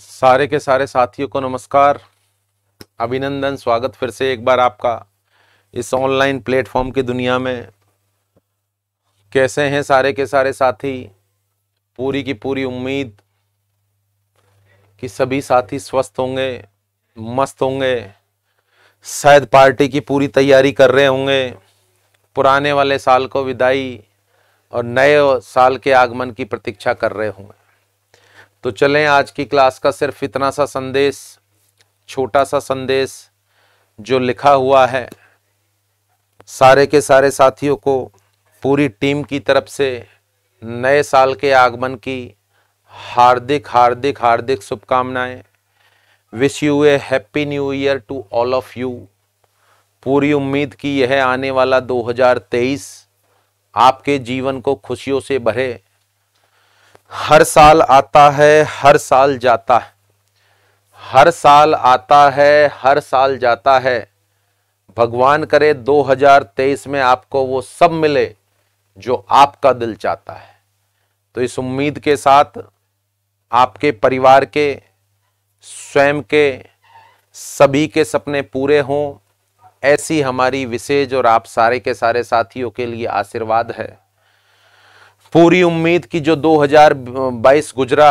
सारे के सारे साथियों को नमस्कार अभिनंदन स्वागत फिर से एक बार आपका इस ऑनलाइन प्लेटफॉर्म की दुनिया में कैसे हैं सारे के सारे साथी पूरी की पूरी उम्मीद कि सभी साथी स्वस्थ होंगे मस्त होंगे शायद पार्टी की पूरी तैयारी कर रहे होंगे पुराने वाले साल को विदाई और नए साल के आगमन की प्रतीक्षा कर रहे होंगे तो चलें आज की क्लास का सिर्फ इतना सा संदेश छोटा सा संदेश जो लिखा हुआ है सारे के सारे साथियों को पूरी टीम की तरफ से नए साल के आगमन की हार्दिक हार्दिक हार्दिक शुभकामनाएं wish you a happy new year to all of you पूरी उम्मीद की यह आने वाला 2023 आपके जीवन को खुशियों से भरे हर साल आता है हर साल जाता है हर साल आता है हर साल जाता है भगवान करे 2023 में आपको वो सब मिले जो आपका दिल चाहता है तो इस उम्मीद के साथ आपके परिवार के स्वयं के सभी के सपने पूरे हों ऐसी हमारी विशेष और आप सारे के सारे साथियों के लिए आशीर्वाद है पूरी उम्मीद की जो 2022 गुजरा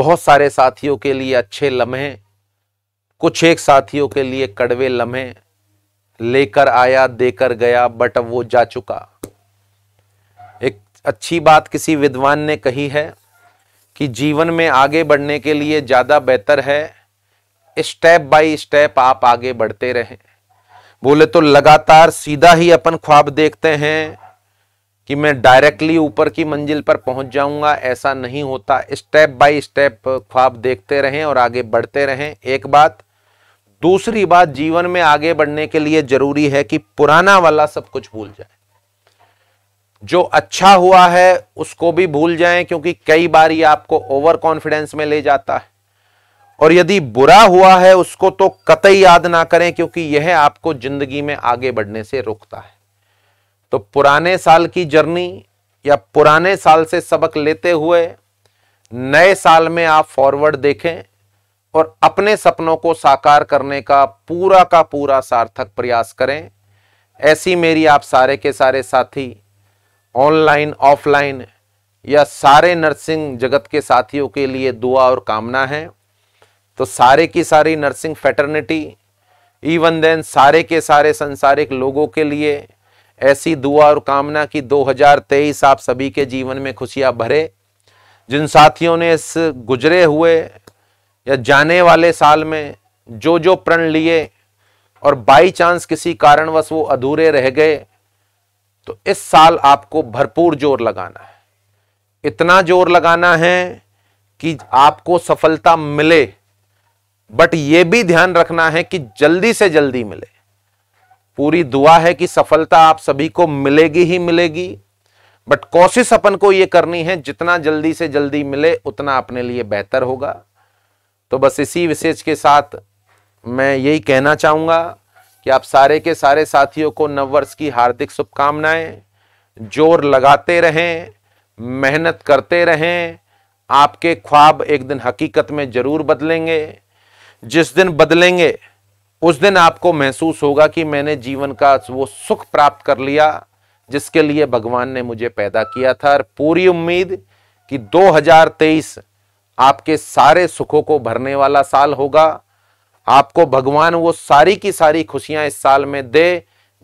बहुत सारे साथियों के लिए अच्छे लम्हे कुछ एक साथियों के लिए कड़वे लम्हे लेकर आया देकर गया बट वो जा चुका एक अच्छी बात किसी विद्वान ने कही है कि जीवन में आगे बढ़ने के लिए ज़्यादा बेहतर है स्टेप बाय स्टेप आप आगे बढ़ते रहें बोले तो लगातार सीधा ही अपन ख्वाब देखते हैं कि मैं डायरेक्टली ऊपर की मंजिल पर पहुंच जाऊंगा ऐसा नहीं होता स्टेप बाय स्टेप ख्वाब देखते रहें और आगे बढ़ते रहें एक बात दूसरी बात जीवन में आगे बढ़ने के लिए जरूरी है कि पुराना वाला सब कुछ भूल जाए जो अच्छा हुआ है उसको भी भूल जाएं क्योंकि कई बार ये आपको ओवर कॉन्फिडेंस में ले जाता है और यदि बुरा हुआ है उसको तो कतई याद ना करें क्योंकि यह आपको जिंदगी में आगे बढ़ने से रोकता है तो पुराने साल की जर्नी या पुराने साल से सबक लेते हुए नए साल में आप फॉरवर्ड देखें और अपने सपनों को साकार करने का पूरा का पूरा सार्थक प्रयास करें ऐसी मेरी आप सारे के सारे साथी ऑनलाइन ऑफलाइन या सारे नर्सिंग जगत के साथियों के लिए दुआ और कामना है तो सारे की सारी नर्सिंग फैटर्निटी इवन देन सारे के सारे संसारिक लोगों के लिए ऐसी दुआ और कामना की 2023 आप सभी के जीवन में खुशियां भरे जिन साथियों ने इस गुजरे हुए या जाने वाले साल में जो जो प्रण लिए और बाई चांस किसी कारणवश वो अधूरे रह गए तो इस साल आपको भरपूर जोर लगाना है इतना जोर लगाना है कि आपको सफलता मिले बट ये भी ध्यान रखना है कि जल्दी से जल्दी मिले पूरी दुआ है कि सफलता आप सभी को मिलेगी ही मिलेगी बट कोशिश अपन को ये करनी है जितना जल्दी से जल्दी मिले उतना अपने लिए बेहतर होगा तो बस इसी विशेष के साथ मैं यही कहना चाहूँगा कि आप सारे के सारे साथियों को नववर्ष की हार्दिक शुभकामनाएं जोर लगाते रहें मेहनत करते रहें आपके ख्वाब एक दिन हकीकत में ज़रूर बदलेंगे जिस दिन बदलेंगे उस दिन आपको महसूस होगा कि मैंने जीवन का वो सुख प्राप्त कर लिया जिसके लिए भगवान ने मुझे पैदा किया था और पूरी उम्मीद कि 2023 आपके सारे सुखों को भरने वाला साल होगा आपको भगवान वो सारी की सारी खुशियां इस साल में दे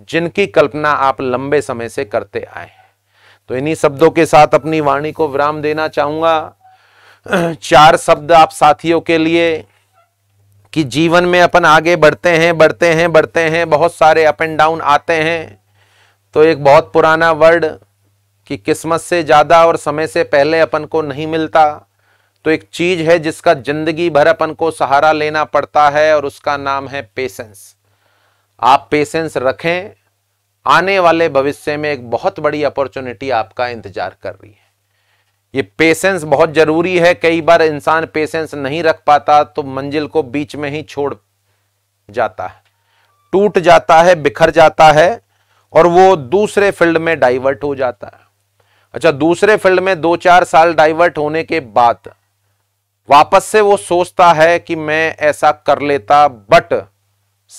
जिनकी कल्पना आप लंबे समय से करते आए हैं तो इन्हीं शब्दों के साथ अपनी वाणी को विराम देना चाहूंगा चार शब्द आप साथियों के लिए कि जीवन में अपन आगे बढ़ते हैं बढ़ते हैं बढ़ते हैं बहुत सारे अप एंड डाउन आते हैं तो एक बहुत पुराना वर्ड कि किस्मत से ज़्यादा और समय से पहले अपन को नहीं मिलता तो एक चीज़ है जिसका जिंदगी भर अपन को सहारा लेना पड़ता है और उसका नाम है पेशेंस आप पेशेंस रखें आने वाले भविष्य में एक बहुत बड़ी अपॉर्चुनिटी आपका इंतजार कर रही है ये पेशेंस बहुत ज़रूरी है कई बार इंसान पेशेंस नहीं रख पाता तो मंजिल को बीच में ही छोड़ जाता है टूट जाता है बिखर जाता है और वो दूसरे फील्ड में डाइवर्ट हो जाता है अच्छा दूसरे फील्ड में दो चार साल डाइवर्ट होने के बाद वापस से वो सोचता है कि मैं ऐसा कर लेता बट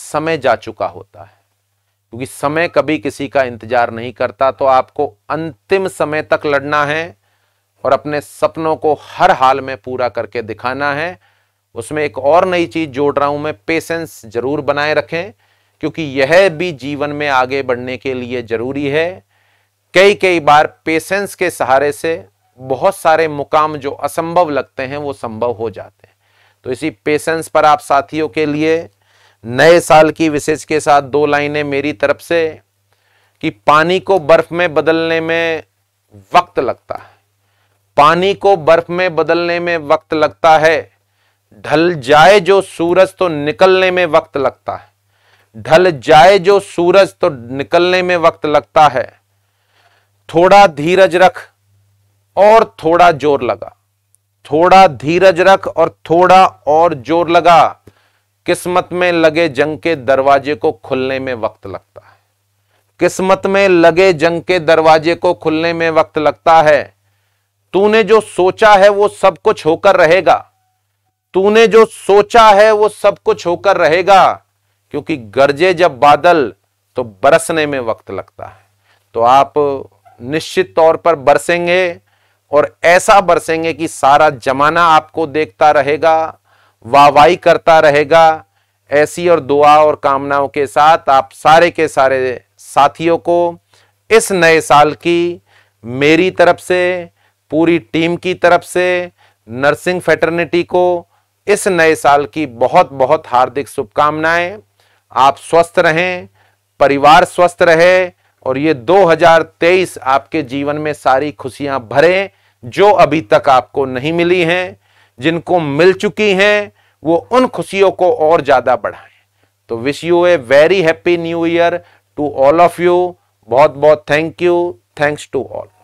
समय जा चुका होता है क्योंकि समय कभी किसी का इंतजार नहीं करता तो आपको अंतिम समय तक लड़ना है और अपने सपनों को हर हाल में पूरा करके दिखाना है उसमें एक और नई चीज जोड़ रहा हूं मैं पेशेंस जरूर बनाए रखें क्योंकि यह भी जीवन में आगे बढ़ने के लिए जरूरी है कई कई बार पेशेंस के सहारे से बहुत सारे मुकाम जो असंभव लगते हैं वो संभव हो जाते हैं तो इसी पेशेंस पर आप साथियों के लिए नए साल की विशेष के साथ दो लाइनें मेरी तरफ से कि पानी को बर्फ में बदलने में वक्त लगता है पानी को बर्फ में बदलने में वक्त लगता है ढल जाए जो सूरज तो निकलने में वक्त लगता है ढल जाए जो सूरज तो निकलने में वक्त लगता है थोड़ा धीरज रख और थोड़ा जोर लगा थोड़ा धीरज रख और थोड़ा और जोर लगा किस्मत में लगे जंग के दरवाजे को खुलने में वक्त लगता है किस्मत में लगे जंग के दरवाजे को खुलने में वक्त लगता है तूने जो सोचा है वो सब कुछ होकर रहेगा तूने जो सोचा है वो सब कुछ होकर रहेगा क्योंकि गरजे जब बादल तो बरसने में वक्त लगता है तो आप निश्चित तौर पर बरसेंगे और ऐसा बरसेंगे कि सारा जमाना आपको देखता रहेगा वाहवाही करता रहेगा ऐसी और दुआ और कामनाओं के साथ आप सारे के सारे साथियों को इस नए साल की मेरी तरफ से पूरी टीम की तरफ से नर्सिंग फेटर्निटी को इस नए साल की बहुत बहुत हार्दिक शुभकामनाएं आप स्वस्थ रहें परिवार स्वस्थ रहे और ये 2023 आपके जीवन में सारी खुशियां भरे जो अभी तक आपको नहीं मिली हैं जिनको मिल चुकी हैं वो उन खुशियों को और ज़्यादा बढ़ाएं तो wish you a very happy new year to all of you बहुत बहुत thank you thanks to all